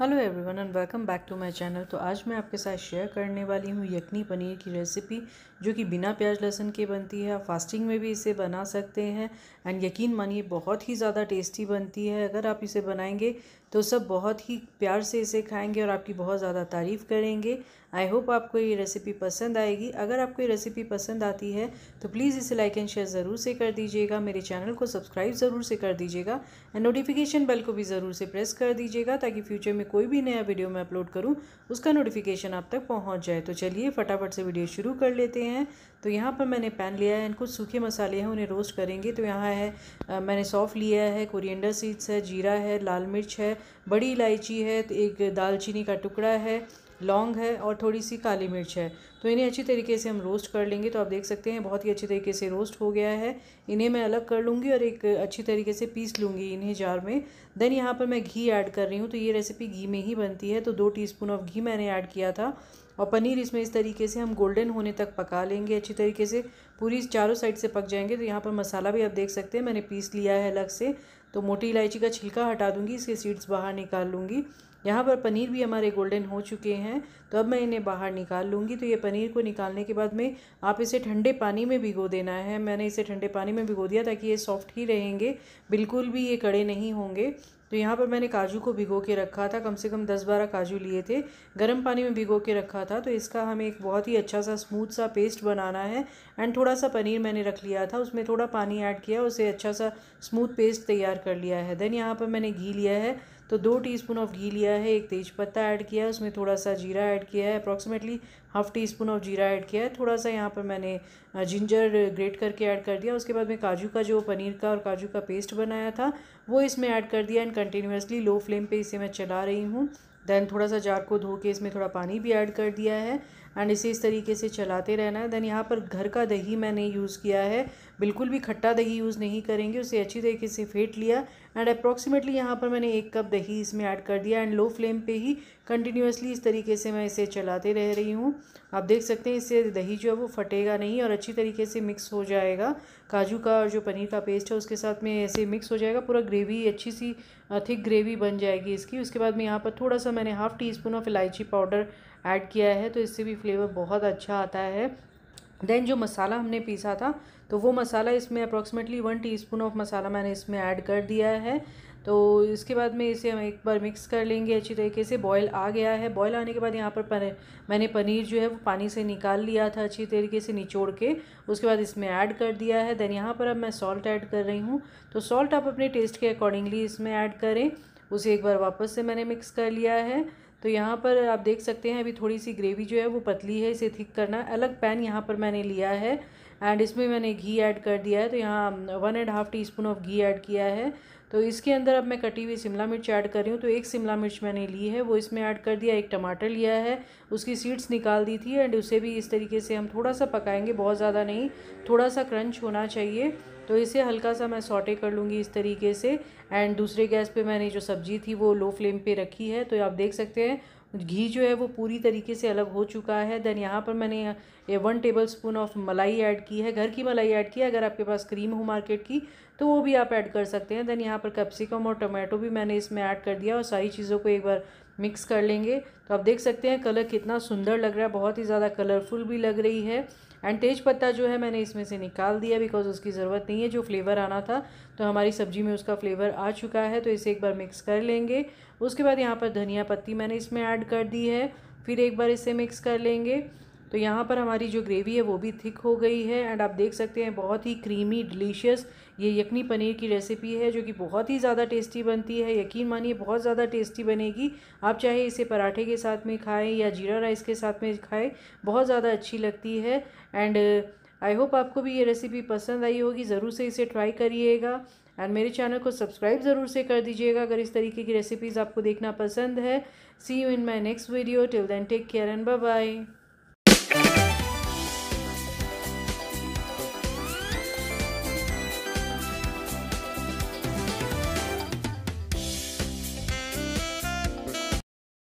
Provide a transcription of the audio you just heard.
hello everyone and welcome back to my channel तो आज मैं आपके साथ शेयर करने वाली हूँ यखनी पनीर की रेसिपी जो कि बिना प्याज लहसुन के बनती है आप फास्टिंग में भी इसे बना सकते हैं एंड यकीन मानिए बहुत ही ज़्यादा टेस्टी बनती है अगर आप इसे बनाएंगे तो सब बहुत ही प्यार से इसे खाएंगे और आपकी बहुत ज़्यादा तारीफ़ करेंगे आई होप आपको ये रेसिपी पसंद आएगी अगर आपको ये रेसिपी पसंद आती है तो प्लीज़ इसे लाइक एंड शेयर ज़रूर से कर दीजिएगा मेरे चैनल को सब्सक्राइब ज़रूर से कर दीजिएगा एंड नोटिफिकेशन बेल को भी ज़रूर से प्रेस कर दीजिएगा ताकि फ्यूचर में कोई भी नया वीडियो मैं अपलोड करूँ उसका नोटिफिकेशन आप तक पहुँच जाए तो चलिए फटाफट से वीडियो शुरू कर लेते हैं तो यहाँ पर मैंने पैन लिया है कुछ सूखे मसाले हैं उन्हें रोस्ट करेंगे तो यहाँ है आ, मैंने सौफ़ लिया है कोरिएंडर सीड्स है जीरा है लाल मिर्च है बड़ी इलायची है तो एक दालचीनी का टुकड़ा है लौंग है और थोड़ी सी काली मिर्च है तो इन्हें अच्छी तरीके से हम रोस्ट कर लेंगे तो आप देख सकते हैं बहुत ही अच्छी तरीके से रोस्ट हो गया है इन्हें मैं अलग कर लूँगी और एक अच्छी तरीके से पीस लूँगी इन्हें जार में देन यहाँ पर मैं घी ऐड कर रही हूँ तो ये रेसिपी घी में ही बनती है तो दो टी ऑफ घी मैंने ऐड किया था और पनीर इसमें इस तरीके से हम गोल्डन होने तक पका लेंगे अच्छी तरीके से पूरी चारों साइड से पक जाएंगे तो यहाँ पर मसाला भी आप देख सकते हैं मैंने पीस लिया है अलग से तो मोटी इलायची का छिलका हटा दूंगी इसके सीड्स बाहर निकाल लूँगी यहाँ पर पनीर भी हमारे गोल्डन हो चुके हैं तो अब मैं इन्हें बाहर निकाल लूँगी तो ये पनीर को निकालने के बाद में आप इसे ठंडे पानी में भिगो देना है मैंने इसे ठंडे पानी में भिगो दिया ताकि ये सॉफ्ट ही रहेंगे बिल्कुल भी ये कड़े नहीं होंगे तो यहाँ पर मैंने काजू को भिगो के रखा था कम से कम दस बारह काजू लिए थे गर्म पानी में भिगो के रखा था तो इसका हमें एक बहुत ही अच्छा सा स्मूथ सा पेस्ट बनाना है एंड थोड़ा सा पनीर मैंने रख लिया था उसमें थोड़ा पानी ऐड किया उसे अच्छा सा स्मूथ पेस्ट तैयार कर लिया है देन यहाँ पर मैंने घी लिया है तो दो टीस्पून ऑफ घी लिया है एक तेज़पत्ता ऐड किया है उसमें थोड़ा सा जीरा ऐड किया है approximately half teaspoon of जीरा ऐड किया है थोड़ा सा यहाँ पर मैंने जिंजर ग्रेट करके ऐड कर दिया उसके बाद मैं काजू का जो पनीर का और काजू का पेस्ट बनाया था वो इसमें ऐड कर दिया एंड कंटिन्यूसली लो फ्लेम पर इसे मैं चला रही हूँ देन थोड़ा सा जार को धो के इसमें थोड़ा पानी भी ऐड कर दिया है एंड इसे इस तरीके से चलाते रहना है देन यहाँ पर घर का दही मैंने यूज़ किया है बिल्कुल भी खट्टा दही यूज़ नहीं करेंगे उसे अच्छी तरीके से फेंट लिया एंड अप्रॉक्सीमेटली यहाँ पर मैंने एक कप दही इसमें ऐड कर दिया एंड लो फ्लेम पे ही कंटिन्यूसली इस तरीके से मैं इसे चलाते रह रही हूँ आप देख सकते हैं इससे दही जो है वो फटेगा नहीं और अच्छी तरीके से मिक्स हो जाएगा काजू का और जो पनीर का पेस्ट है उसके साथ में ऐसे मिक्स हो जाएगा पूरा ग्रेवी अच्छी सी थिक ग्रेवी बन जाएगी इसकी उसके बाद में यहाँ पर थोड़ा सा मैंने हाफ़ टी स्पून ऑफ इलायची पाउडर ऐड किया है तो इससे भी फ्लेवर बहुत अच्छा आता है देन जो मसाला हमने पीसा था तो वो मसाला इसमें अप्रॉक्सीमेटली वन टीस्पून ऑफ मसाला मैंने इसमें ऐड कर दिया है तो इसके बाद में इसे हम एक बार मिक्स कर लेंगे अच्छी तरीके से बॉयल आ गया है बॉयल आने के बाद यहाँ पर पने, मैंने पनीर जो है वो पानी से निकाल लिया था अच्छी तरीके से निचोड़ के उसके बाद इसमें ऐड कर दिया है देन यहाँ पर अब मैं सॉल्ट ऐड कर रही हूँ तो सॉल्ट आप अपने टेस्ट के अकॉर्डिंगली इसमें ऐड करें उसे एक बार वापस से मैंने मिक्स कर लिया है तो यहाँ पर आप देख सकते हैं अभी थोड़ी सी ग्रेवी जो है वो पतली है इसे थिक करना अलग पैन यहाँ पर मैंने लिया है एंड इसमें मैंने घी ऐड कर दिया है तो यहाँ one and half teaspoon of घी ऐड किया है तो इसके अंदर अब मैं कटी हुई शिमला मिर्च ऐड कर रही हूँ तो एक शिमला मिर्च मैंने ली है वो इसमें ऐड कर दिया एक टमाटर लिया है उसकी सीड्स निकाल दी थी एंड उसे भी इस तरीके से हम थोड़ा सा पकाएंगे बहुत ज़्यादा नहीं थोड़ा सा क्रंच होना चाहिए तो इसे हल्का सा मैं सॉटे कर लूँगी इस तरीके से एंड दूसरे गैस पे मैंने जो सब्ज़ी थी वो लो फ्लेम पे रखी है तो आप देख सकते हैं घी जो है वो पूरी तरीके से अलग हो चुका है देन यहाँ पर मैंने ये वन टेबल स्पून ऑफ मलाई ऐड की है घर की मलाई ऐड की है अगर आपके पास क्रीम हो मार्केट की तो वो भी आप ऐड कर सकते हैं देन यहाँ पर कैप्सिकम और टोमेटो भी मैंने इसमें ऐड कर दिया और सारी चीज़ों को एक बार मिक्स कर लेंगे तो आप देख सकते हैं कलर कितना सुंदर लग रहा है बहुत ही ज़्यादा कलरफुल भी लग रही है एंड तेज पत्ता जो है मैंने इसमें से निकाल दिया बिकॉज उसकी ज़रूरत नहीं है जो फ्लेवर आना था तो हमारी सब्ज़ी में उसका फ्लेवर आ चुका है तो इसे एक बार मिक्स कर लेंगे उसके बाद यहाँ पर धनिया पत्ती मैंने इसमें ऐड कर दी है फिर एक बार इसे मिक्स कर लेंगे तो यहाँ पर हमारी जो ग्रेवी है वो भी थिक हो गई है एंड आप देख सकते हैं बहुत ही क्रीमी डिलीशियस ये यखनी पनीर की रेसिपी है जो कि बहुत ही ज़्यादा टेस्टी बनती है यकीन मानिए बहुत ज़्यादा टेस्टी बनेगी आप चाहे इसे पराठे के साथ में खाएं या जीरा राइस के साथ में खाएं बहुत ज़्यादा अच्छी लगती है एंड आई होप आपको भी ये रेसिपी पसंद आई होगी ज़रूर से इसे ट्राई करिएगा एंड मेरे चैनल को सब्सक्राइब ज़रूर से कर दीजिएगा अगर इस तरीके की रेसिपीज़ आपको देखना पसंद है see you in my next video till then take care and bye bye